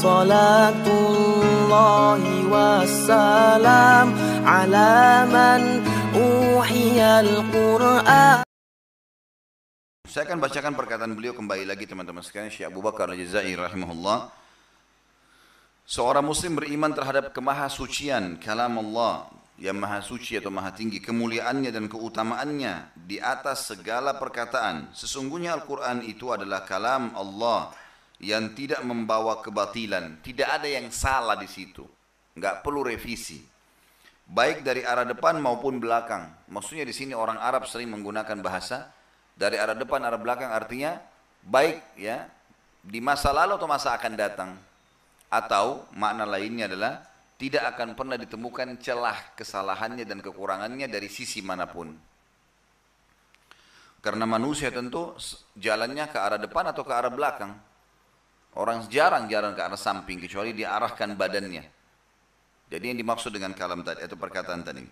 Salatullahi wassalam Ala man uhiyal Qur'an Saya akan bacakan perkataan beliau kembali lagi teman-teman sekalian Syekh Abu Bakar al rahimahullah Seorang muslim beriman terhadap kemahasucian kalam Allah yang maha suci atau maha tinggi kemuliaannya dan keutamaannya di atas segala perkataan. Sesungguhnya Al-Quran itu adalah kalam Allah yang tidak membawa kebatilan, tidak ada yang salah di situ. Nggak perlu revisi. Baik dari arah depan maupun belakang. Maksudnya di sini orang Arab sering menggunakan bahasa dari arah depan arah belakang artinya baik ya di masa lalu atau masa akan datang. Atau makna lainnya adalah tidak akan pernah ditemukan celah kesalahannya dan kekurangannya dari sisi manapun. Karena manusia tentu jalannya ke arah depan atau ke arah belakang. Orang jarang jarang ke arah samping kecuali diarahkan badannya. Jadi yang dimaksud dengan kalam tadi atau perkataan tadi.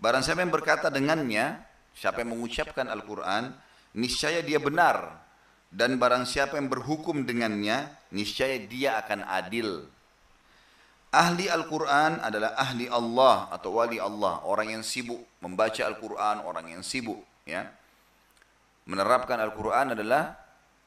Barang siapa yang berkata dengannya, siapa yang mengucapkan Al-Qur'an, niscaya dia benar dan barang siapa yang berhukum dengannya, niscaya dia akan adil. Ahli Al-Quran adalah ahli Allah atau wali Allah, orang yang sibuk membaca Al-Quran, orang yang sibuk ya menerapkan Al-Quran adalah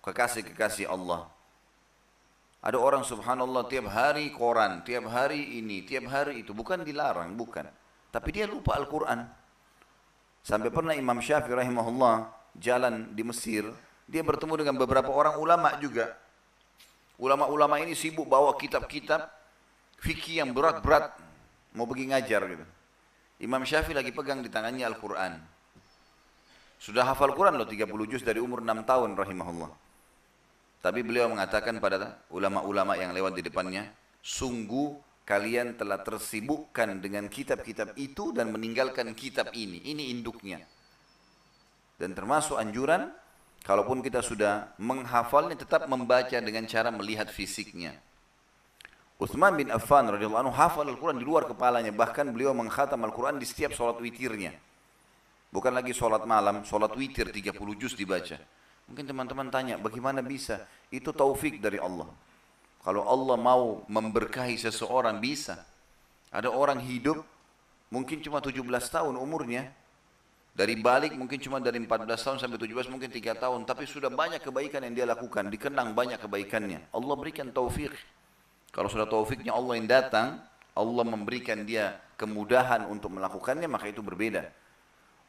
kekasih-kekasih Allah. Ada orang subhanallah tiap hari koran, tiap hari ini, tiap hari itu. Bukan dilarang, bukan. Tapi dia lupa Al-Quran. Sampai pernah Imam Syafi'i rahimahullah jalan di Mesir. Dia bertemu dengan beberapa orang ulama juga. Ulama-ulama ini sibuk bawa kitab-kitab fikih yang berat-berat. Mau pergi ngajar gitu. Imam Syafi'i lagi pegang di tangannya Al-Quran. Sudah hafal Quran loh 30 juz dari umur 6 tahun rahimahullah. Tapi beliau mengatakan pada ulama-ulama yang lewat di depannya, sungguh kalian telah tersibukkan dengan kitab-kitab itu dan meninggalkan kitab ini. Ini induknya. Dan termasuk anjuran, kalaupun kita sudah menghafalnya tetap membaca dengan cara melihat fisiknya. Uthman bin Affan radhiyallahu anhu hafal Al-Quran di luar kepalanya, bahkan beliau mengkhatam Al-Quran di setiap sholat witirnya. Bukan lagi sholat malam, sholat witir 30 juz dibaca. Mungkin teman-teman tanya, bagaimana bisa? Itu taufik dari Allah. Kalau Allah mau memberkahi seseorang, bisa. Ada orang hidup, mungkin cuma 17 tahun umurnya. Dari balik mungkin cuma dari 14 tahun sampai 17 mungkin 3 tahun. Tapi sudah banyak kebaikan yang dia lakukan. Dikenang banyak kebaikannya. Allah berikan taufik. Kalau sudah taufiknya Allah yang datang, Allah memberikan dia kemudahan untuk melakukannya, maka itu berbeda.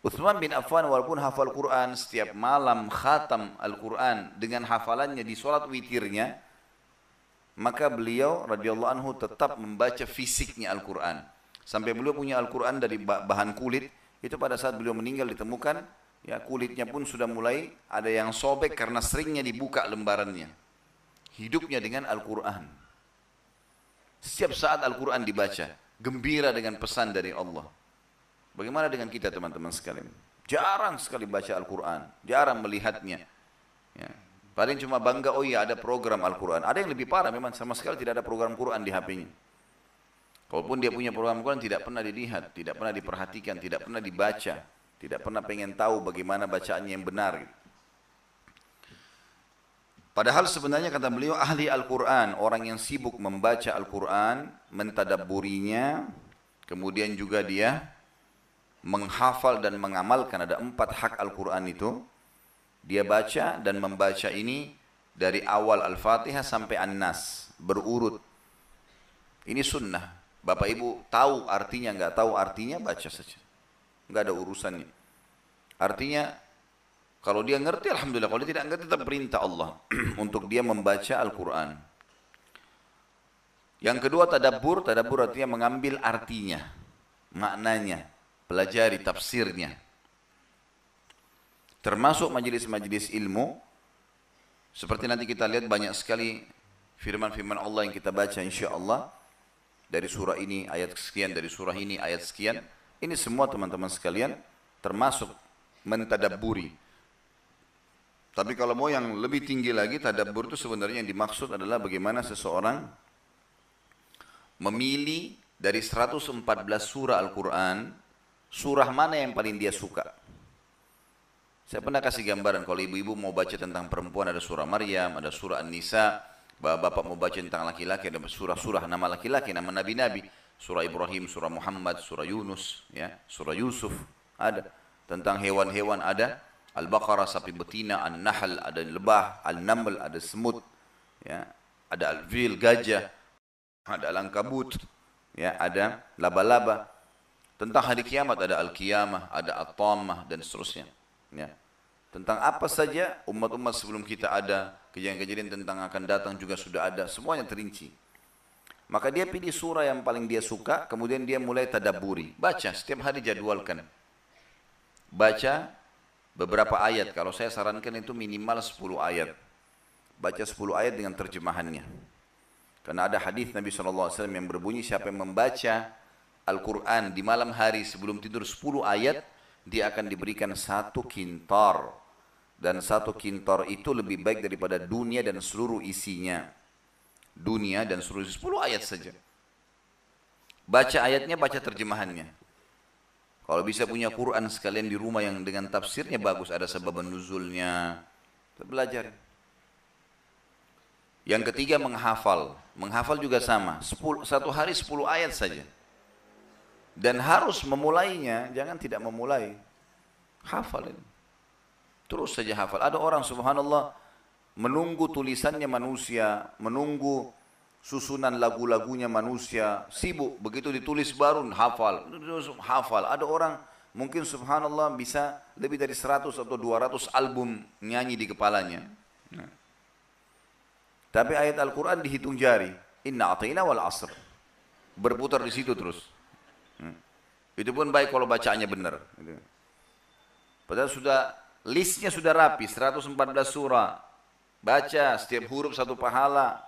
Utsman bin Affan walaupun hafal Quran setiap malam khatam Al-Quran dengan hafalannya di sholat witirnya, maka beliau radhiyallahu anhu tetap membaca fisiknya Al-Quran. Sampai beliau punya Al-Quran dari bahan kulit, itu pada saat beliau meninggal ditemukan, ya kulitnya pun sudah mulai ada yang sobek karena seringnya dibuka lembarannya. Hidupnya dengan Al-Quran. Setiap saat Al-Quran dibaca, gembira dengan pesan dari Allah. Bagaimana dengan kita teman-teman sekalian? Jarang sekali baca Al-Quran, jarang melihatnya. Ya. Paling cuma bangga, oh iya ada program Al-Quran. Ada yang lebih parah memang sama sekali tidak ada program Quran di HP-nya. Kalaupun dia punya program Quran tidak pernah dilihat, tidak pernah diperhatikan, tidak pernah dibaca, tidak pernah pengen tahu bagaimana bacaannya yang benar. Padahal sebenarnya kata beliau ahli Al-Quran, orang yang sibuk membaca Al-Quran, mentadaburinya, kemudian juga dia menghafal dan mengamalkan ada empat hak Al-Quran itu dia baca dan membaca ini dari awal Al-Fatihah sampai An-Nas berurut ini sunnah Bapak Ibu tahu artinya nggak tahu artinya baca saja nggak ada urusannya artinya kalau dia ngerti Alhamdulillah kalau dia tidak ngerti tetap perintah Allah untuk dia membaca Al-Quran yang kedua tadabur tadabur artinya mengambil artinya maknanya pelajari tafsirnya. Termasuk majelis-majelis ilmu, seperti nanti kita lihat banyak sekali firman-firman Allah yang kita baca insya Allah dari surah ini ayat sekian, dari surah ini ayat sekian. Ini semua teman-teman sekalian termasuk mentadaburi. Tapi kalau mau yang lebih tinggi lagi, tadabur itu sebenarnya yang dimaksud adalah bagaimana seseorang memilih dari 114 surah Al-Quran surah mana yang paling dia suka. Saya pernah kasih gambaran kalau ibu-ibu mau baca tentang perempuan ada surah Maryam, ada surah An-Nisa, bapak-bapak mau baca tentang laki-laki ada surah-surah nama laki-laki, nama nabi-nabi, surah Ibrahim, surah Muhammad, surah Yunus, ya, surah Yusuf, ada tentang hewan-hewan ada Al-Baqarah sapi betina, An-Nahl ada lebah, Al-Naml ada semut, ya, ada al-fil gajah, ada langkabut, ya, ada laba-laba. Tentang hari kiamat ada al kiamah ada at dan seterusnya. Ya. Tentang apa saja umat-umat sebelum kita ada, kejadian-kejadian tentang akan datang juga sudah ada, semuanya terinci. Maka dia pilih surah yang paling dia suka, kemudian dia mulai tadaburi. Baca, setiap hari jadwalkan. Baca beberapa ayat, kalau saya sarankan itu minimal 10 ayat. Baca 10 ayat dengan terjemahannya. Karena ada hadis Nabi SAW yang berbunyi, siapa yang membaca Al-Quran di malam hari sebelum tidur 10 ayat, dia akan diberikan satu kintor. Dan satu kintor itu lebih baik daripada dunia dan seluruh isinya. Dunia dan seluruh sepuluh 10 ayat saja. Baca ayatnya, baca terjemahannya. Kalau bisa punya Quran sekalian di rumah yang dengan tafsirnya bagus, ada sebab nuzulnya. Belajar. Yang ketiga menghafal. Menghafal juga sama. satu hari sepuluh ayat saja dan harus memulainya, jangan tidak memulai. Hafal ini. Terus saja hafal. Ada orang subhanallah menunggu tulisannya manusia, menunggu susunan lagu-lagunya manusia, sibuk. Begitu ditulis baru hafal. Hafal. Ada orang mungkin subhanallah bisa lebih dari 100 atau 200 album nyanyi di kepalanya. Nah. Tapi ayat Al-Quran dihitung jari. Inna atina wal asr. Berputar di situ terus. Hmm. Itu pun baik kalau bacaannya benar. Gitu. Padahal sudah listnya sudah rapi, 114 surah. Baca setiap huruf satu pahala.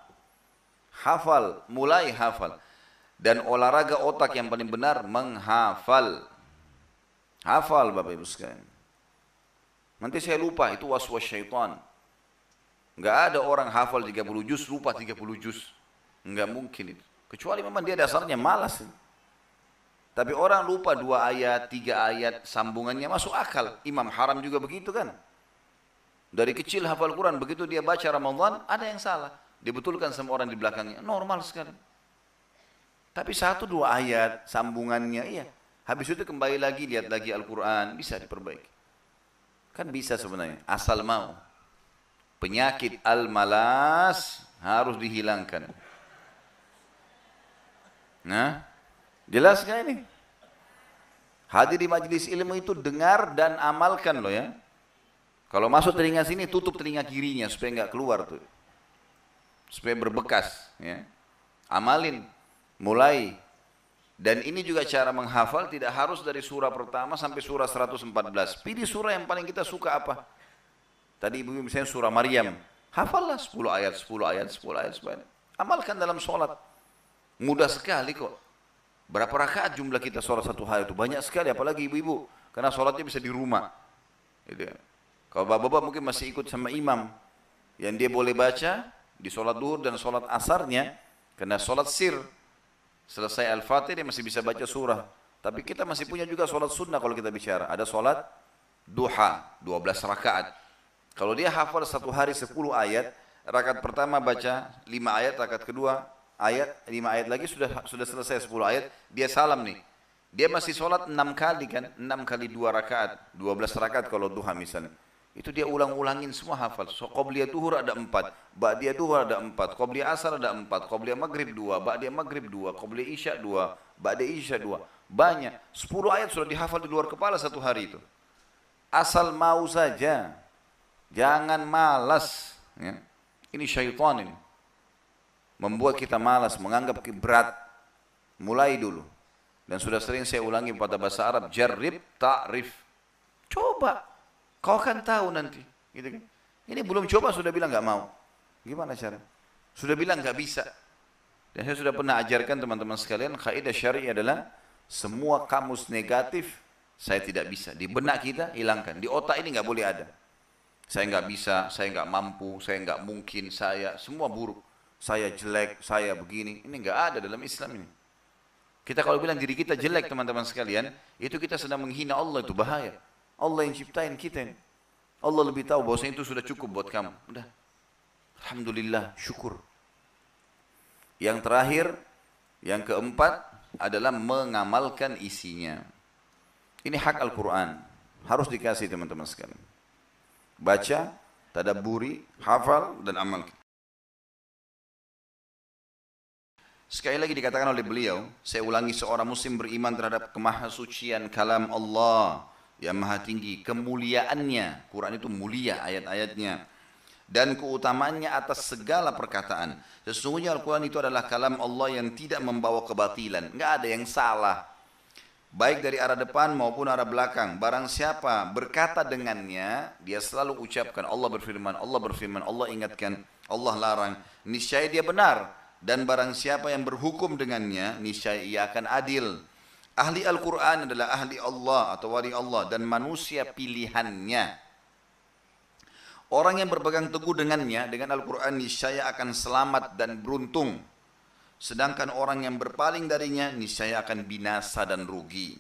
Hafal, mulai hafal. Dan olahraga otak yang paling benar menghafal. Hafal Bapak Ibu sekalian. Nanti saya lupa itu was was syaitan. Enggak ada orang hafal 30 juz lupa 30 juz. Enggak mungkin itu. Kecuali memang dia dasarnya malas. Ini. Tapi orang lupa dua ayat, tiga ayat, sambungannya masuk akal. Imam Haram juga begitu kan. Dari kecil hafal Quran, begitu dia baca Ramadan, ada yang salah. Dibetulkan sama orang di belakangnya. Normal sekali. Tapi satu dua ayat, sambungannya, iya. Habis itu kembali lagi, lihat lagi Al-Quran, bisa diperbaiki. Kan bisa sebenarnya, asal mau. Penyakit al-malas harus dihilangkan. Nah, Jelas kan ini? Hadir di majelis ilmu itu dengar dan amalkan loh ya. Kalau masuk telinga sini tutup telinga kirinya supaya nggak keluar tuh. Supaya berbekas ya. Amalin, mulai. Dan ini juga cara menghafal tidak harus dari surah pertama sampai surah 114. Pilih surah yang paling kita suka apa? Tadi ibu misalnya surah Maryam. Hafallah 10 ayat, 10 ayat, 10 ayat. 10 ayat. Amalkan dalam sholat. Mudah sekali kok. Berapa rakaat jumlah kita sholat satu hari itu? Banyak sekali, apalagi ibu-ibu. Karena sholatnya bisa di rumah. Gitu. Ya. Kalau bapak-bapak mungkin masih ikut sama imam. Yang dia boleh baca di sholat duhur dan sholat asarnya. Karena sholat sir. Selesai al-fatih dia masih bisa baca surah. Tapi kita masih punya juga sholat sunnah kalau kita bicara. Ada sholat duha, 12 rakaat. Kalau dia hafal satu hari 10 ayat, rakaat pertama baca 5 ayat, rakaat kedua ayat, lima ayat lagi sudah sudah selesai sepuluh ayat, dia salam nih. Dia masih sholat enam kali kan, enam kali dua rakaat, dua belas rakaat kalau duha misalnya. Itu dia ulang-ulangin semua hafal. So, Qobliya duhur ada empat, Ba'diya duhur ada empat, Qobliya asar ada empat, Qobliya maghrib dua, Ba'diya maghrib dua, Qobliya isya dua, Ba'diya isya dua. Banyak. Sepuluh ayat sudah dihafal di luar kepala satu hari itu. Asal mau saja. Jangan malas. Ya. Ini syaitan ini membuat kita malas, menganggap berat. Mulai dulu. Dan sudah sering saya ulangi pada bahasa Arab, jarrib ta'rif. Coba, kau akan tahu nanti. Gitu kan? Ini belum coba sudah bilang nggak mau. Gimana cara? Sudah bilang nggak bisa. Dan saya sudah pernah ajarkan teman-teman sekalian, kaidah syari adalah semua kamus negatif saya tidak bisa. Di benak kita hilangkan. Di otak ini nggak boleh ada. Saya nggak bisa, saya nggak mampu, saya nggak mungkin, saya semua buruk saya jelek, saya begini. Ini enggak ada dalam Islam ini. Kita kalau bilang diri kita jelek teman-teman sekalian, itu kita sedang menghina Allah itu bahaya. Allah yang ciptain kita Allah lebih tahu bahwasanya itu sudah cukup buat kamu. Udah. Alhamdulillah, syukur. Yang terakhir, yang keempat adalah mengamalkan isinya. Ini hak Al-Quran. Harus dikasih teman-teman sekalian. Baca, tadaburi, hafal, dan amalkan. Sekali lagi dikatakan oleh beliau, saya ulangi seorang muslim beriman terhadap kemahasucian kalam Allah yang maha tinggi, kemuliaannya. Quran itu mulia ayat-ayatnya. Dan keutamaannya atas segala perkataan. Sesungguhnya Al-Quran itu adalah kalam Allah yang tidak membawa kebatilan. Nggak ada yang salah. Baik dari arah depan maupun arah belakang. Barang siapa berkata dengannya, dia selalu ucapkan Allah berfirman, Allah berfirman, Allah ingatkan, Allah larang. Niscaya dia benar dan barang siapa yang berhukum dengannya niscaya ia akan adil. Ahli Al-Qur'an adalah ahli Allah atau wali Allah dan manusia pilihannya. Orang yang berpegang teguh dengannya dengan Al-Qur'an niscaya akan selamat dan beruntung. Sedangkan orang yang berpaling darinya niscaya akan binasa dan rugi.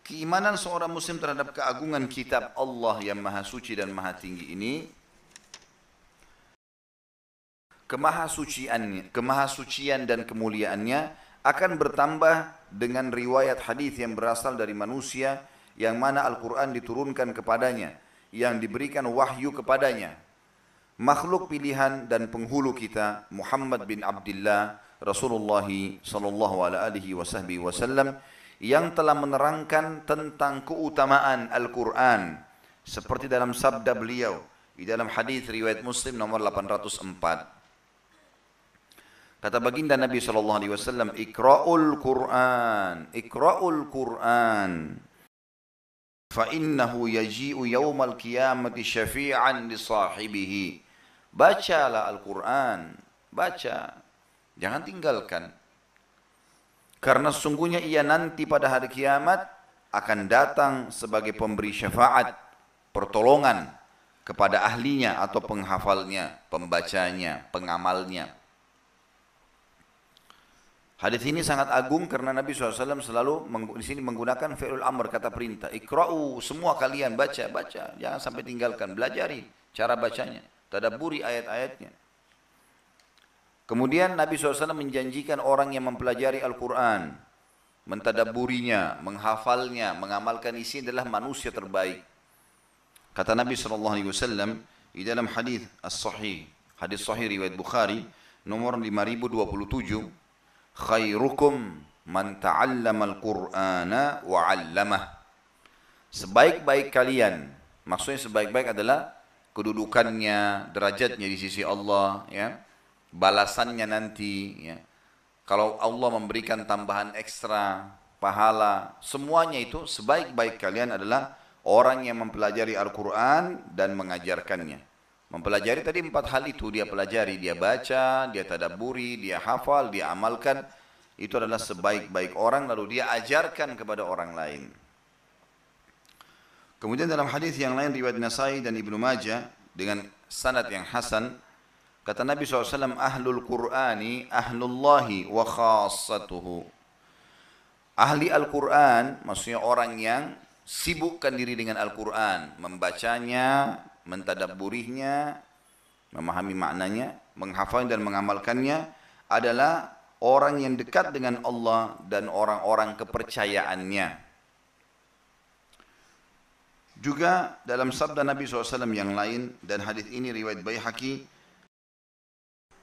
Keimanan seorang muslim terhadap keagungan kitab Allah yang maha suci dan maha tinggi ini kemahasuciannya, kemahasucian dan kemuliaannya akan bertambah dengan riwayat hadis yang berasal dari manusia yang mana Al-Quran diturunkan kepadanya, yang diberikan wahyu kepadanya. Makhluk pilihan dan penghulu kita Muhammad bin Abdullah Rasulullah sallallahu alaihi wasallam yang telah menerangkan tentang keutamaan Al-Quran seperti dalam sabda beliau di dalam hadis riwayat Muslim nomor 804 Kata baginda Nabi Shallallahu Alaihi Wasallam, "Ikraul Quran, Ikraul Quran, fa innahu yaji'u yaumal qiyamati syafi'an li sahibihi." Bacalah Al-Quran, baca, jangan tinggalkan. Karena sungguhnya ia nanti pada hari kiamat akan datang sebagai pemberi syafaat, pertolongan kepada ahlinya atau penghafalnya, pembacanya, pengamalnya, Hadis ini sangat agung karena Nabi SAW selalu di sini menggunakan fi'il amr kata perintah. Ikra'u semua kalian baca, baca. Jangan sampai tinggalkan, belajari cara bacanya. Tadaburi ayat-ayatnya. Kemudian Nabi SAW menjanjikan orang yang mempelajari Al-Quran, mentadaburinya, menghafalnya, mengamalkan isi adalah manusia terbaik. Kata Nabi SAW di dalam hadis as-sahih, hadis sahih riwayat Bukhari, nomor 5027, khairukum man ta'allamal qur'ana wa sebaik-baik kalian maksudnya sebaik-baik adalah kedudukannya derajatnya di sisi Allah ya balasannya nanti ya kalau Allah memberikan tambahan ekstra pahala semuanya itu sebaik-baik kalian adalah orang yang mempelajari Al-Qur'an dan mengajarkannya Mempelajari tadi empat hal itu dia pelajari, dia baca, dia tadaburi, dia hafal, dia amalkan. Itu adalah sebaik-baik orang lalu dia ajarkan kepada orang lain. Kemudian dalam hadis yang lain riwayat Nasai dan Ibnu Majah dengan sanad yang hasan kata Nabi SAW ahlul Qur'ani ahlullahi wa khassatuhu ahli Al-Quran maksudnya orang yang sibukkan diri dengan Al-Quran membacanya burihnya memahami maknanya, menghafal dan mengamalkannya adalah orang yang dekat dengan Allah dan orang-orang kepercayaannya. Juga dalam sabda Nabi SAW yang lain dan hadis ini riwayat Baihaqi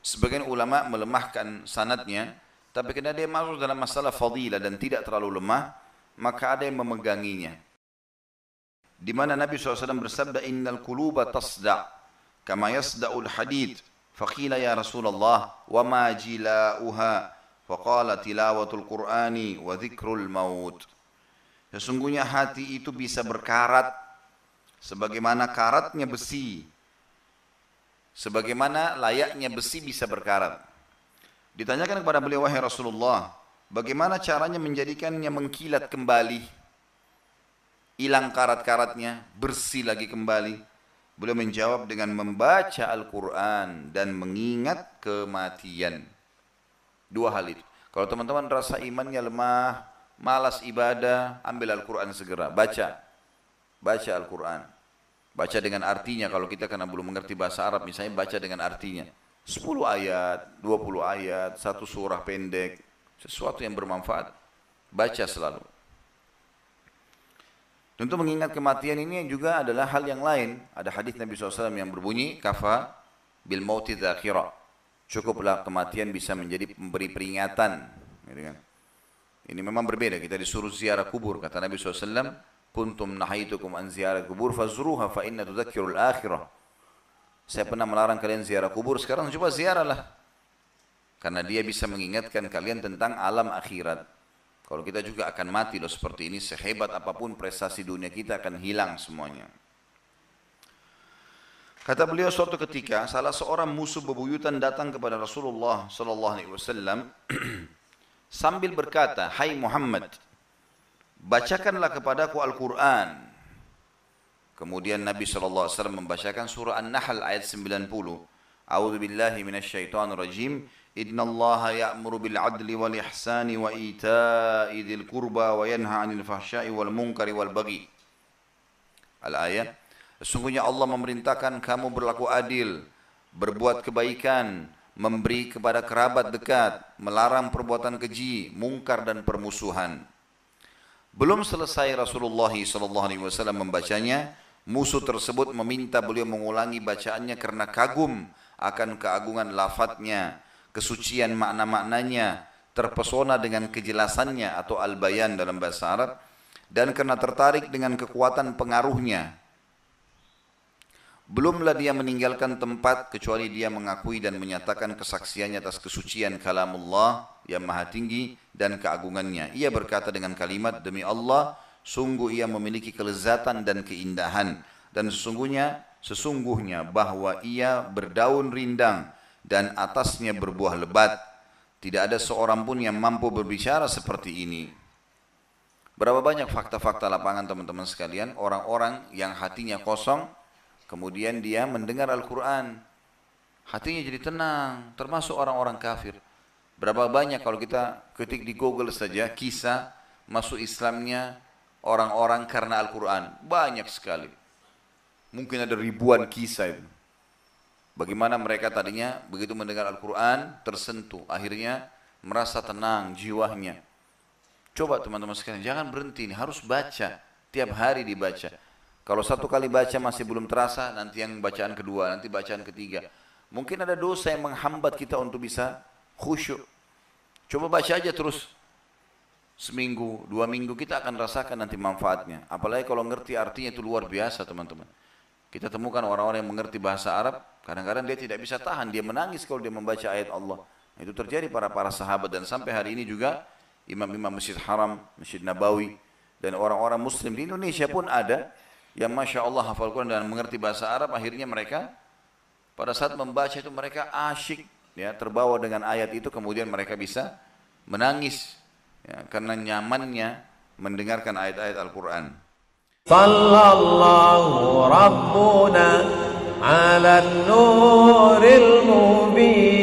sebagian ulama melemahkan sanatnya tapi karena dia masuk dalam masalah fadilah dan tidak terlalu lemah maka ada yang memeganginya di mana Nabi SAW bersabda innal quluba tasda kama yasda'ul hadid faqila ya Rasulullah wa ma jila'uha faqala tilawatul qur'ani wa dhikrul maut sesungguhnya hati itu bisa berkarat sebagaimana karatnya besi sebagaimana layaknya besi bisa berkarat ditanyakan kepada beliau wahai Rasulullah bagaimana caranya menjadikannya mengkilat kembali hilang karat-karatnya, bersih lagi kembali. Beliau menjawab dengan membaca Al-Quran dan mengingat kematian. Dua hal itu. Kalau teman-teman rasa imannya lemah, malas ibadah, ambil Al-Quran segera, baca. Baca Al-Quran. Baca dengan artinya, kalau kita karena belum mengerti bahasa Arab, misalnya baca dengan artinya. sepuluh ayat, dua puluh ayat, satu surah pendek, sesuatu yang bermanfaat. Baca selalu. Tentu mengingat kematian ini juga adalah hal yang lain. Ada hadis Nabi SAW yang berbunyi, kafa bil mauti dhakhira. Cukuplah kematian bisa menjadi pemberi peringatan. Gitu kan. Ini memang berbeda. Kita disuruh ziarah kubur. Kata Nabi SAW, kuntum nahaitukum an ziarah kubur fazruha fa inna tudzakkirul akhirah. Saya pernah melarang kalian ziarah kubur, sekarang coba ziarahlah. Karena dia bisa mengingatkan kalian tentang alam akhirat. Kalau kita juga akan mati loh seperti ini, sehebat apapun prestasi dunia kita akan hilang semuanya. Kata beliau suatu ketika salah seorang musuh bebuyutan datang kepada Rasulullah sallallahu alaihi wasallam sambil berkata, "Hai Muhammad, bacakanlah kepadaku Al-Qur'an." Kemudian Nabi sallallahu alaihi wasallam membacakan surah An-Nahl ayat 90. A'udzu إن الله يأمر بالعدل والإحسان وإيتاء ذي القربى وينهى عن الفحشاء والمنكر والبغي Al-ayat Sesungguhnya Allah memerintahkan kamu berlaku adil Berbuat kebaikan Memberi kepada kerabat dekat Melarang perbuatan keji Mungkar dan permusuhan Belum selesai Rasulullah SAW membacanya Musuh tersebut meminta beliau mengulangi bacaannya karena kagum akan keagungan lafadznya kesucian makna-maknanya, terpesona dengan kejelasannya atau al-bayan dalam bahasa Arab, dan karena tertarik dengan kekuatan pengaruhnya. Belumlah dia meninggalkan tempat kecuali dia mengakui dan menyatakan kesaksiannya atas kesucian kalamullah yang maha tinggi dan keagungannya. Ia berkata dengan kalimat, Demi Allah, sungguh ia memiliki kelezatan dan keindahan. Dan sesungguhnya, sesungguhnya bahwa ia berdaun rindang dan atasnya berbuah lebat. Tidak ada seorang pun yang mampu berbicara seperti ini. Berapa banyak fakta-fakta lapangan teman-teman sekalian, orang-orang yang hatinya kosong, kemudian dia mendengar Al-Quran. Hatinya jadi tenang, termasuk orang-orang kafir. Berapa banyak kalau kita ketik di Google saja kisah masuk Islamnya orang-orang karena Al-Quran. Banyak sekali. Mungkin ada ribuan kisah itu. Bagaimana mereka tadinya begitu mendengar Al-Quran tersentuh, akhirnya merasa tenang jiwanya. Coba teman-teman sekalian, jangan berhenti ini, harus baca. Tiap hari dibaca. Kalau satu kali baca masih belum terasa, nanti yang bacaan kedua, nanti bacaan ketiga. Mungkin ada dosa yang menghambat kita untuk bisa khusyuk. Coba baca aja terus. Seminggu, dua minggu kita akan rasakan nanti manfaatnya. Apalagi kalau ngerti artinya itu luar biasa teman-teman. Kita temukan orang-orang yang mengerti bahasa Arab, kadang-kadang dia tidak bisa tahan, dia menangis kalau dia membaca ayat Allah. Nah, itu terjadi para para sahabat dan sampai hari ini juga imam-imam Masjid Haram, Masjid Nabawi dan orang-orang muslim di Indonesia pun ada yang Masya Allah hafal Quran dan mengerti bahasa Arab akhirnya mereka pada saat membaca itu mereka asyik ya terbawa dengan ayat itu kemudian mereka bisa menangis ya, karena nyamannya mendengarkan ayat-ayat Al-Quran. صلى الله ربنا على النور المبين